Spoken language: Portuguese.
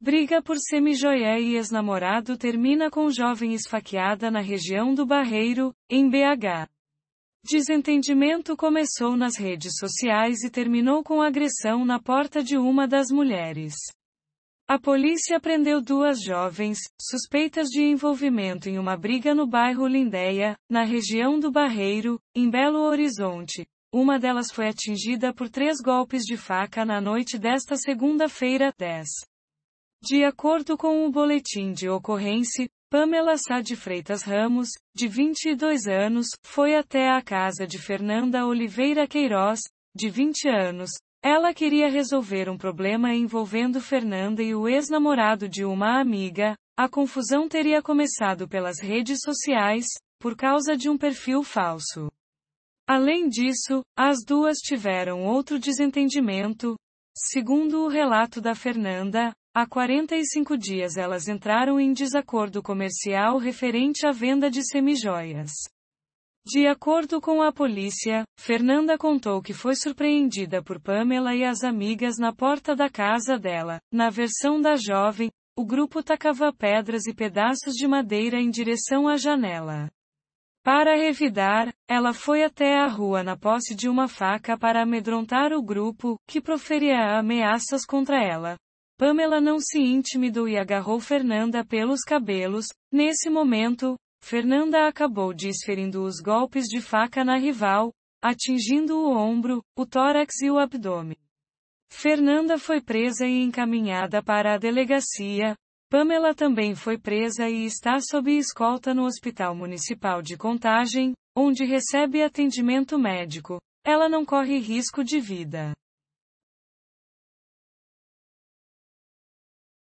Briga por semijoié e ex-namorado termina com jovem esfaqueada na região do Barreiro, em BH. Desentendimento começou nas redes sociais e terminou com agressão na porta de uma das mulheres. A polícia prendeu duas jovens, suspeitas de envolvimento em uma briga no bairro Lindéia, na região do Barreiro, em Belo Horizonte, uma delas foi atingida por três golpes de faca na noite desta segunda-feira, 10. De acordo com o boletim de ocorrência, Pamela Sá de Freitas Ramos, de 22 anos, foi até a casa de Fernanda Oliveira Queiroz, de 20 anos. Ela queria resolver um problema envolvendo Fernanda e o ex-namorado de uma amiga. A confusão teria começado pelas redes sociais, por causa de um perfil falso. Além disso, as duas tiveram outro desentendimento. Segundo o relato da Fernanda, Há 45 dias elas entraram em desacordo comercial referente à venda de semijoias. De acordo com a polícia, Fernanda contou que foi surpreendida por Pamela e as amigas na porta da casa dela. Na versão da jovem, o grupo tacava pedras e pedaços de madeira em direção à janela. Para revidar, ela foi até a rua na posse de uma faca para amedrontar o grupo, que proferia ameaças contra ela. Pamela não se intimidou e agarrou Fernanda pelos cabelos. Nesse momento, Fernanda acabou desferindo os golpes de faca na rival, atingindo o ombro, o tórax e o abdômen. Fernanda foi presa e encaminhada para a delegacia. Pamela também foi presa e está sob escolta no Hospital Municipal de Contagem, onde recebe atendimento médico. Ela não corre risco de vida.